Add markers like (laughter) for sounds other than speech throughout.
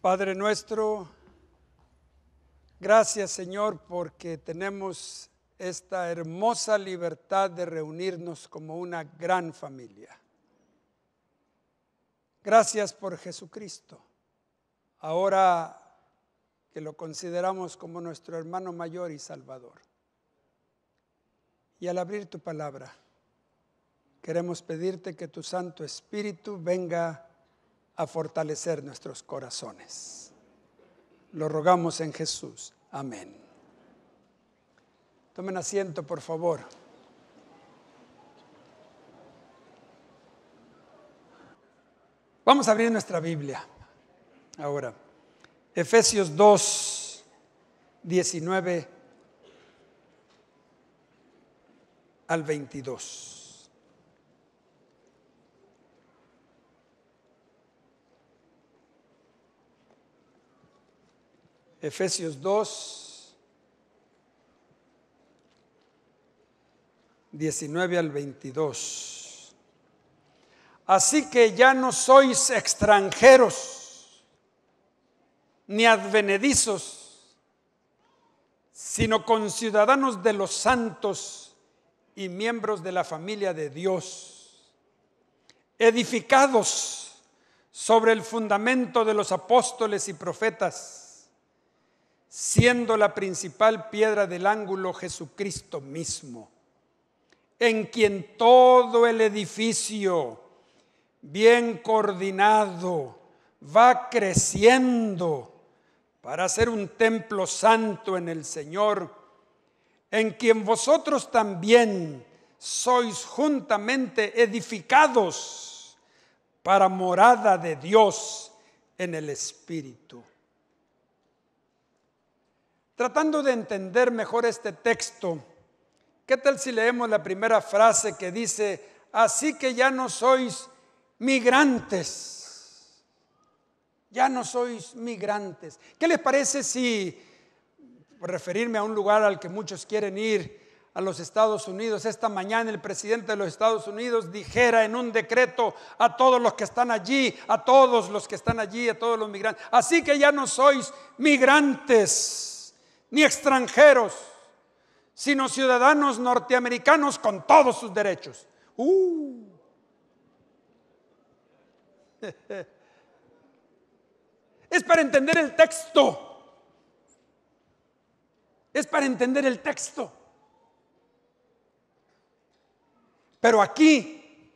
Padre nuestro, gracias Señor porque tenemos esta hermosa libertad de reunirnos como una gran familia. Gracias por Jesucristo. Ahora que lo consideramos como nuestro hermano mayor y salvador. Y al abrir tu palabra, queremos pedirte que tu Santo Espíritu venga a fortalecer nuestros corazones. Lo rogamos en Jesús. Amén. Tomen asiento, por favor. Vamos a abrir nuestra Biblia. Ahora, Efesios 2, 19 al 22. Efesios 2, 19 al 22. Así que ya no sois extranjeros ni advenedizos, sino conciudadanos de los santos y miembros de la familia de Dios, edificados sobre el fundamento de los apóstoles y profetas siendo la principal piedra del ángulo Jesucristo mismo, en quien todo el edificio, bien coordinado, va creciendo para ser un templo santo en el Señor, en quien vosotros también sois juntamente edificados para morada de Dios en el Espíritu. Tratando de entender mejor este texto, ¿qué tal si leemos la primera frase que dice, así que ya no sois migrantes? Ya no sois migrantes. ¿Qué les parece si, por referirme a un lugar al que muchos quieren ir, a los Estados Unidos. Esta mañana el presidente de los Estados Unidos dijera en un decreto a todos los que están allí, a todos los que están allí, a todos los migrantes. Así que ya no sois migrantes ni extranjeros, sino ciudadanos norteamericanos con todos sus derechos. Uh. (laughs) Es para entender el texto. Es para entender el texto. Pero aquí,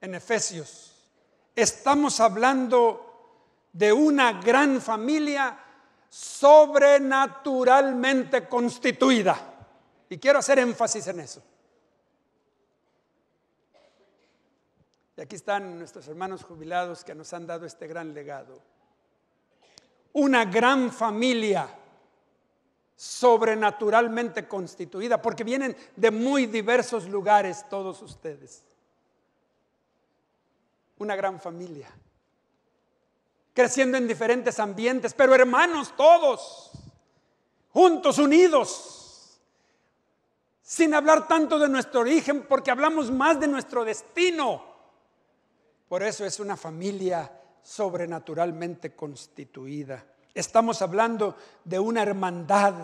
en Efesios, estamos hablando de una gran familia sobrenaturalmente constituida. Y quiero hacer énfasis en eso. Y aquí están nuestros hermanos jubilados que nos han dado este gran legado. Una gran familia sobrenaturalmente constituida, porque vienen de muy diversos lugares todos ustedes. Una gran familia creciendo en diferentes ambientes, pero hermanos todos, juntos, unidos, sin hablar tanto de nuestro origen, porque hablamos más de nuestro destino. Por eso es una familia sobrenaturalmente constituida. Estamos hablando de una hermandad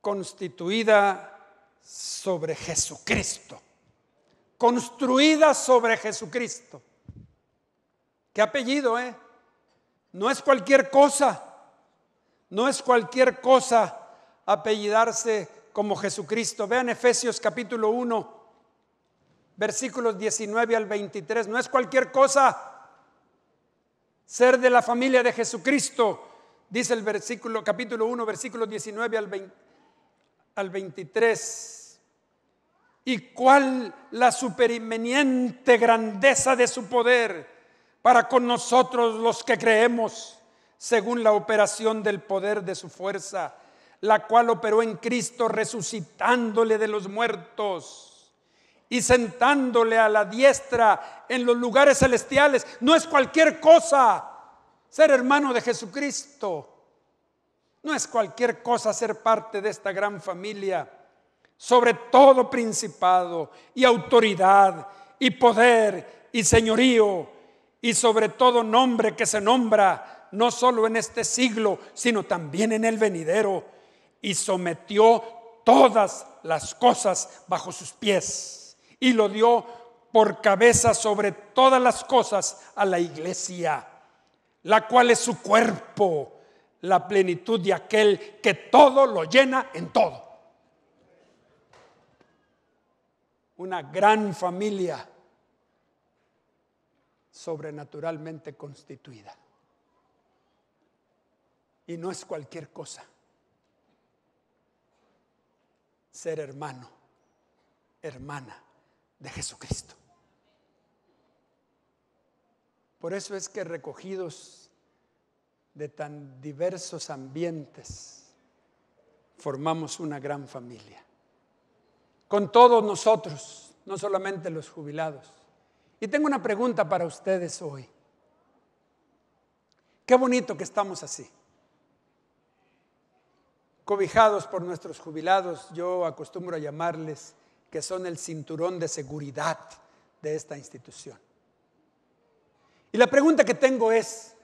constituida sobre Jesucristo construida sobre Jesucristo. ¿Qué apellido, eh? No es cualquier cosa. No es cualquier cosa apellidarse como Jesucristo. Vean Efesios capítulo 1, versículos 19 al 23. No es cualquier cosa ser de la familia de Jesucristo, dice el versículo capítulo 1, versículos 19 al, al 23 y cuál la superinveniente grandeza de su poder para con nosotros los que creemos, según la operación del poder de su fuerza, la cual operó en Cristo resucitándole de los muertos y sentándole a la diestra en los lugares celestiales. No es cualquier cosa ser hermano de Jesucristo. No es cualquier cosa ser parte de esta gran familia sobre todo principado y autoridad y poder y señorío y sobre todo nombre que se nombra no solo en este siglo, sino también en el venidero. Y sometió todas las cosas bajo sus pies y lo dio por cabeza sobre todas las cosas a la iglesia, la cual es su cuerpo, la plenitud de aquel que todo lo llena en todo. una gran familia sobrenaturalmente constituida. Y no es cualquier cosa ser hermano, hermana de Jesucristo. Por eso es que recogidos de tan diversos ambientes, formamos una gran familia con todos nosotros, no solamente los jubilados. Y tengo una pregunta para ustedes hoy. Qué bonito que estamos así. Cobijados por nuestros jubilados, yo acostumbro a llamarles que son el cinturón de seguridad de esta institución. Y la pregunta que tengo es,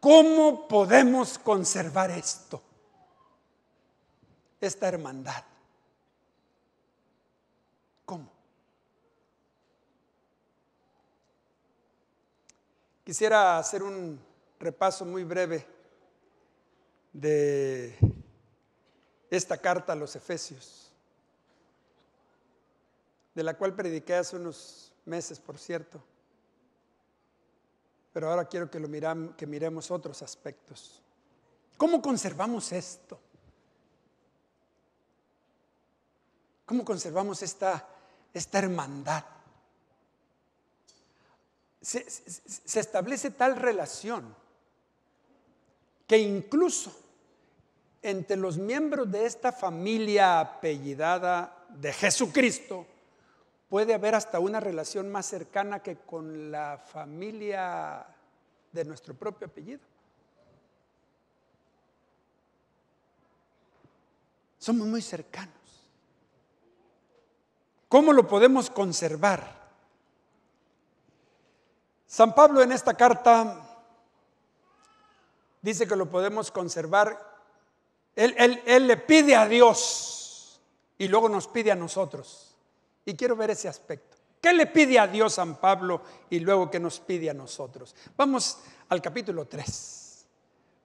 ¿cómo podemos conservar esto? Esta hermandad. ¿Cómo? Quisiera hacer un repaso muy breve de esta carta a los Efesios, de la cual prediqué hace unos meses, por cierto. Pero ahora quiero que, lo que miremos otros aspectos. ¿Cómo conservamos esto? ¿Cómo conservamos esta esta hermandad. Se, establece tal relación que incluso entre los miembros de esta familia apellidada de Jesucristo, puede haber hasta una relación más cercana que con la familia de nuestro propio apellido. Somos muy cercanos. ¿Cómo lo podemos conservar? San Pablo en esta carta dice que lo podemos conservar. Él, le pide a Dios y luego nos pide a nosotros. Y quiero ver ese aspecto. ¿Qué le pide a Dios San Pablo y luego qué nos pide a nosotros? Vamos al capítulo 3,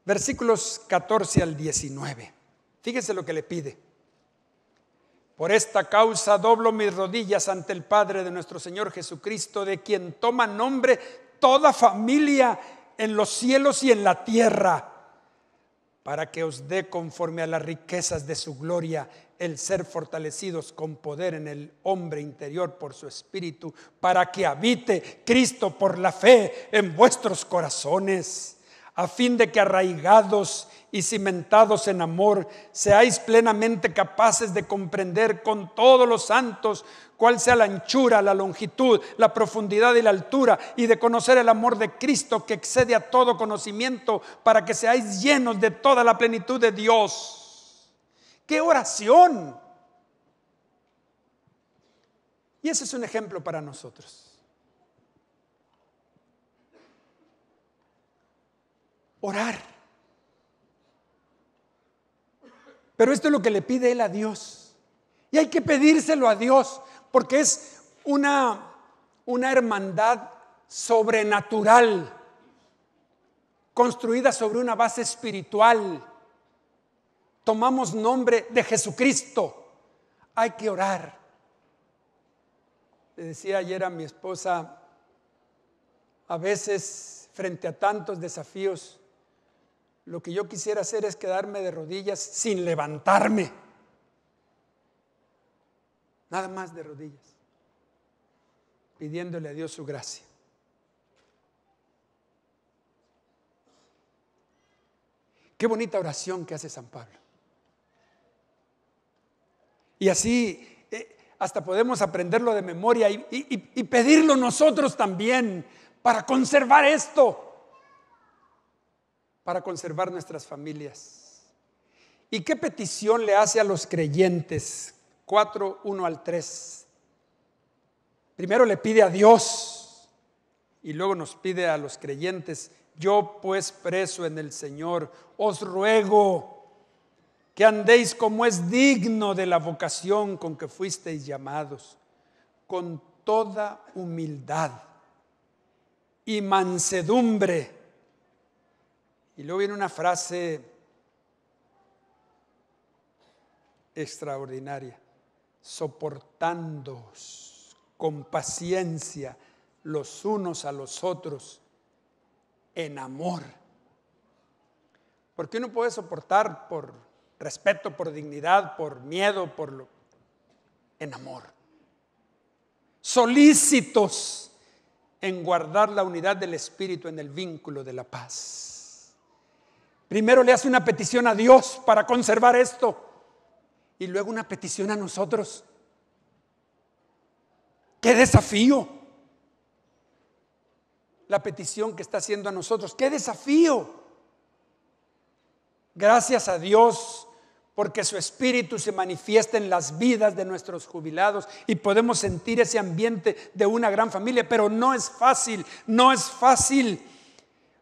versículos 14 al 19. fíjense lo que le pide. Por esta causa doblo mis rodillas ante el Padre de nuestro Señor Jesucristo, de quien toma nombre toda familia en los cielos y en la tierra, para que os dé conforme a las riquezas de su gloria el ser fortalecidos con poder en el hombre interior por su espíritu, para que habite Cristo por la fe en vuestros corazones a fin de que arraigados y cimentados en amor, seáis plenamente capaces de comprender con todos los santos cuál sea la anchura, la longitud, la profundidad y la altura, y de conocer el amor de Cristo que excede a todo conocimiento, para que seáis llenos de toda la plenitud de Dios. ¡Qué oración! Y ese es un ejemplo para nosotros. orar. Pero esto es lo que le pide él a Dios. Y hay que pedírselo a Dios, porque es una, una hermandad sobrenatural, construida sobre una base espiritual. Tomamos nombre de Jesucristo. Hay que orar. Le decía ayer a mi esposa, a veces frente a tantos desafíos, lo que yo quisiera hacer es quedarme de rodillas sin levantarme. Nada más de rodillas, pidiéndole a Dios su gracia. Qué bonita oración que hace San Pablo. Y así eh, hasta podemos aprenderlo de memoria y pedirlo nosotros también para conservar esto para conservar nuestras familias. ¿Y qué petición le hace a los creyentes? 4, 1 al 3. Primero le pide a Dios y luego nos pide a los creyentes, yo pues preso en el Señor, os ruego que andéis como es digno de la vocación con que fuisteis llamados, con toda humildad y mansedumbre y luego viene una frase extraordinaria, soportando con paciencia los unos a los otros en amor. Porque uno puede soportar por respeto, por dignidad, por miedo, por lo, en amor. Solícitos en guardar la unidad del espíritu en el vínculo de la paz. Primero le hace una petición a Dios para conservar esto y luego una petición a nosotros. ¡Qué desafío! La petición que está haciendo a nosotros, ¡qué desafío! Gracias a Dios porque su espíritu se manifiesta en las vidas de nuestros jubilados y podemos sentir ese ambiente de una gran familia, pero no es fácil, no es fácil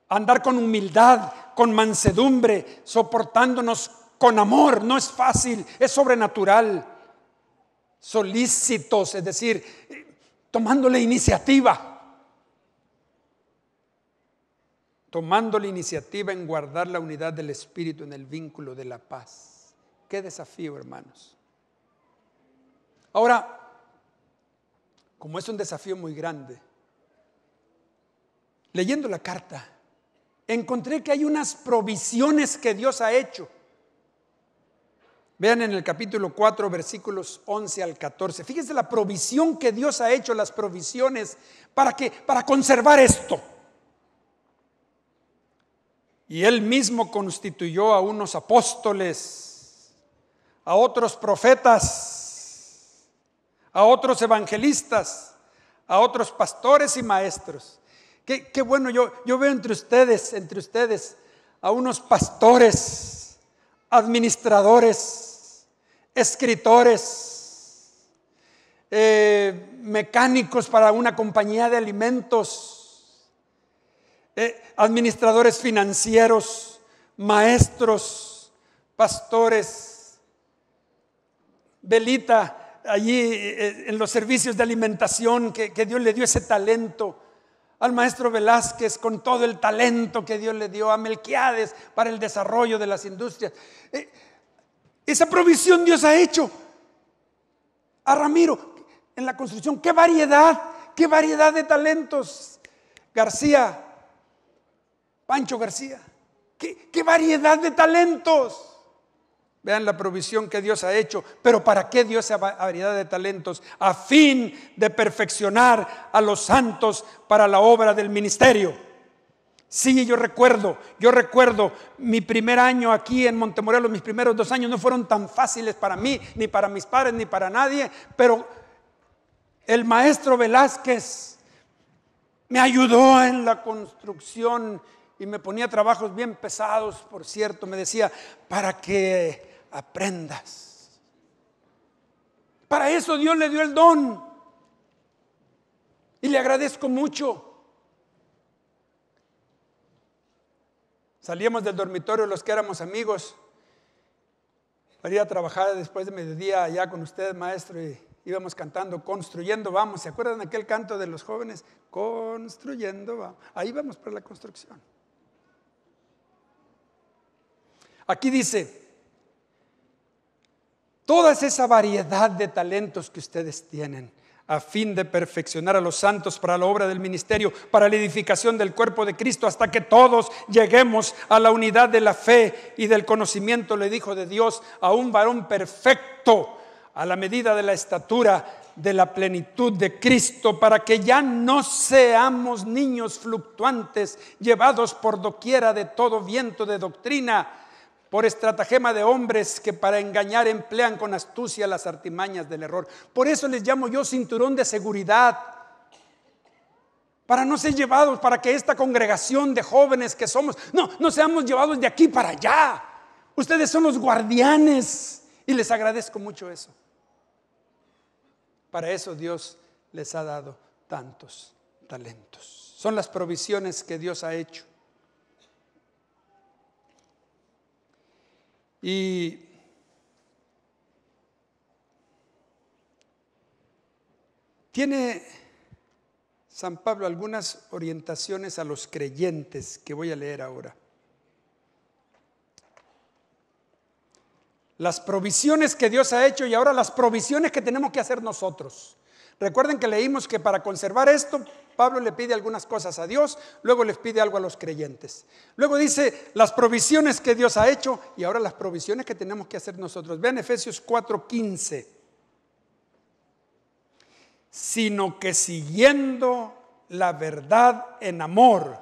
andar con humildad, con mansedumbre, soportándonos con amor. No es fácil, es sobrenatural. Solícitos, es decir, tomando la iniciativa. Tomando la iniciativa en guardar la unidad del Espíritu en el vínculo de la paz. Qué desafío, hermanos. Ahora, como es un desafío muy grande, leyendo la carta, encontré que hay unas provisiones que Dios ha hecho. Vean en el capítulo 4, versículos 11 al 14. Fíjense la provisión que Dios ha hecho, las provisiones para que para conservar esto. Y él mismo constituyó a unos apóstoles, a otros profetas, a otros evangelistas, a otros pastores y maestros Qué, bueno, yo, yo veo entre ustedes, entre ustedes, a unos pastores, administradores, escritores, eh, mecánicos para una compañía de alimentos, eh, administradores financieros, maestros, pastores. Belita, allí eh, en los servicios de alimentación, que, que Dios le dio ese talento al maestro Velázquez con todo el talento que Dios le dio, a Melquiades para el desarrollo de las industrias. Eh, esa provisión Dios ha hecho. A Ramiro, en la construcción, qué variedad, qué variedad de talentos. García, Pancho García, qué, qué variedad de talentos. Vean la provisión que Dios ha hecho. Pero ¿para qué Dios esa variedad de talentos? A fin de perfeccionar a los santos para la obra del ministerio. Sí, yo recuerdo, yo recuerdo mi primer año aquí en Montemorelos, mis primeros dos años no fueron tan fáciles para mí, ni para mis padres, ni para nadie, pero el maestro Velázquez me ayudó en la construcción y me ponía trabajos bien pesados, por cierto, me decía, para que aprendas. Para eso Dios le dio el don. Y le agradezco mucho. Salíamos del dormitorio los que éramos amigos para a trabajar después de mediodía allá con usted, maestro, y íbamos cantando, construyendo, vamos. ¿Se acuerdan aquel canto de los jóvenes? Construyendo, vamos. Ahí vamos para la construcción. Aquí dice, toda esa variedad de talentos que ustedes tienen a fin de perfeccionar a los santos para la obra del ministerio, para la edificación del cuerpo de Cristo, hasta que todos lleguemos a la unidad de la fe y del conocimiento, le dijo de Dios, a un varón perfecto, a la medida de la estatura de la plenitud de Cristo, para que ya no seamos niños fluctuantes, llevados por doquiera de todo viento de doctrina por estratagema de hombres que para engañar emplean con astucia las artimañas del error. Por eso les llamo yo cinturón de seguridad, para no ser llevados, para que esta congregación de jóvenes que somos, no, no seamos llevados de aquí para allá. Ustedes son los guardianes y les agradezco mucho eso. Para eso Dios les ha dado tantos talentos. Son las provisiones que Dios ha hecho. Y tiene San Pablo algunas orientaciones a los creyentes que voy a leer ahora. Las provisiones que Dios ha hecho y ahora las provisiones que tenemos que hacer nosotros. Recuerden que leímos que para conservar esto Pablo le pide algunas cosas a Dios, luego les pide algo a los creyentes. Luego dice las provisiones que Dios ha hecho y ahora las provisiones que tenemos que hacer nosotros. Vean Efesios 4:15. Sino que siguiendo la verdad en amor,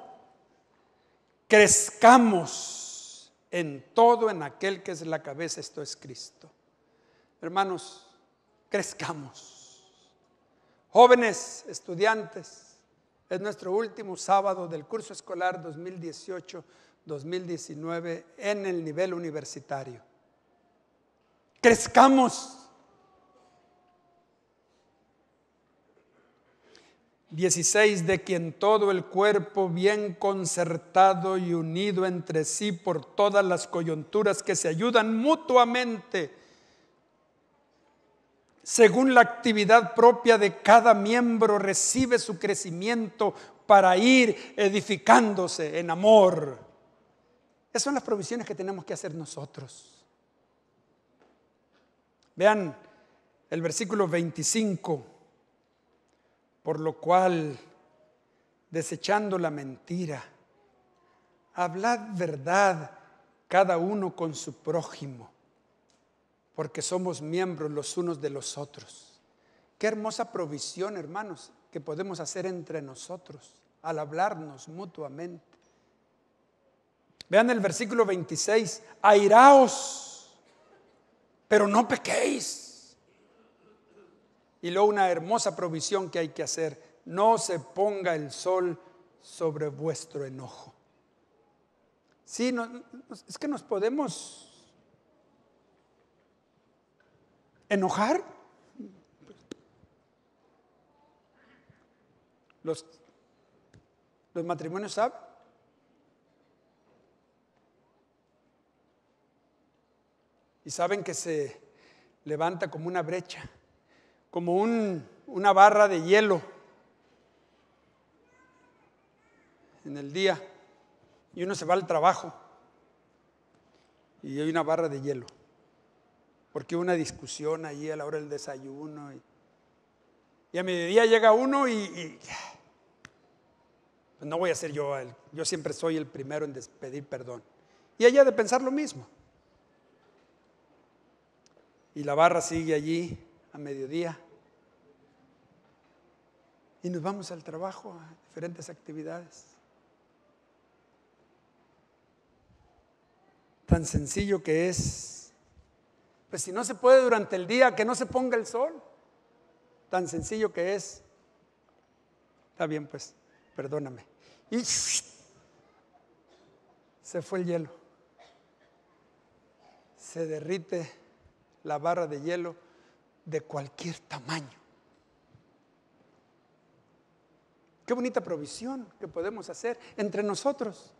crezcamos en todo en aquel que es la cabeza, esto es Cristo. Hermanos, crezcamos. Jóvenes, estudiantes, es nuestro último sábado del curso escolar 2018-2019 en el nivel universitario. Crezcamos. 16 de quien todo el cuerpo bien concertado y unido entre sí por todas las coyunturas que se ayudan mutuamente según la actividad propia de cada miembro, recibe su crecimiento para ir edificándose en amor. Esas son las provisiones que tenemos que hacer nosotros. Vean el versículo 25, por lo cual, desechando la mentira, hablad verdad cada uno con su prójimo porque somos miembros los unos de los otros. Qué hermosa provisión, hermanos, que podemos hacer entre nosotros al hablarnos mutuamente. Vean el versículo 26, airaos, pero no pequéis. Y luego una hermosa provisión que hay que hacer, no se ponga el sol sobre vuestro enojo. Sí, es que nos podemos enojar. Los, los matrimonios saben. Y saben que se levanta como una brecha, como un, una barra de hielo en el día. Y uno se va al trabajo y hay una barra de hielo porque una discusión allí a la hora del desayuno. Y, a mediodía llega uno y, pues no voy a ser yo, yo siempre soy el primero en pedir perdón. Y ella de pensar lo mismo. Y la barra sigue allí a mediodía. Y nos vamos al trabajo, a diferentes actividades. Tan sencillo que es pues si no se puede durante el día, que no se ponga el sol. Tan sencillo que es. Está bien, pues, perdóname. Y se fue el hielo. Se derrite la barra de hielo de cualquier tamaño. Qué bonita provisión que podemos hacer entre nosotros.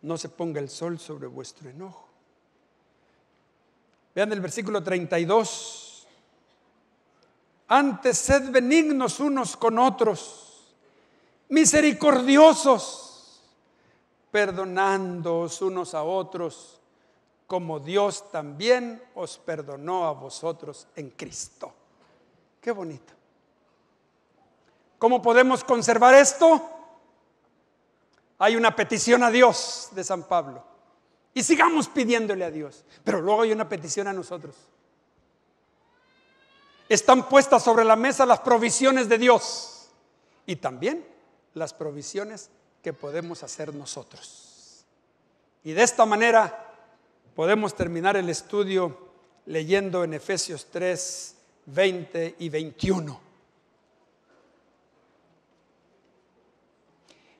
No se ponga el sol sobre vuestro enojo. Vean el versículo 32. Antes sed benignos unos con otros, misericordiosos, perdonándoos unos a otros, como Dios también os perdonó a vosotros en Cristo. Qué bonito. ¿Cómo podemos conservar esto? Hay una petición a Dios de San Pablo. Y sigamos pidiéndole a Dios. Pero luego hay una petición a nosotros. Están puestas sobre la mesa las provisiones de Dios y también las provisiones que podemos hacer nosotros. Y de esta manera podemos terminar el estudio leyendo en Efesios 3, 20 y 21.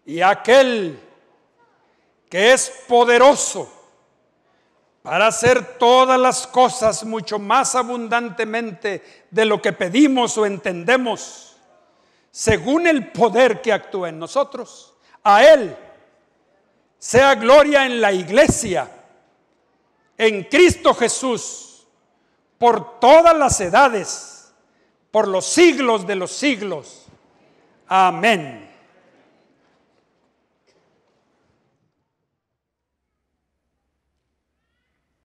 Y aquel que es poderoso para hacer todas las cosas mucho más abundantemente de lo que pedimos o entendemos, según el poder que actúa en nosotros. A Él sea gloria en la iglesia, en Cristo Jesús, por todas las edades, por los siglos de los siglos. Amén.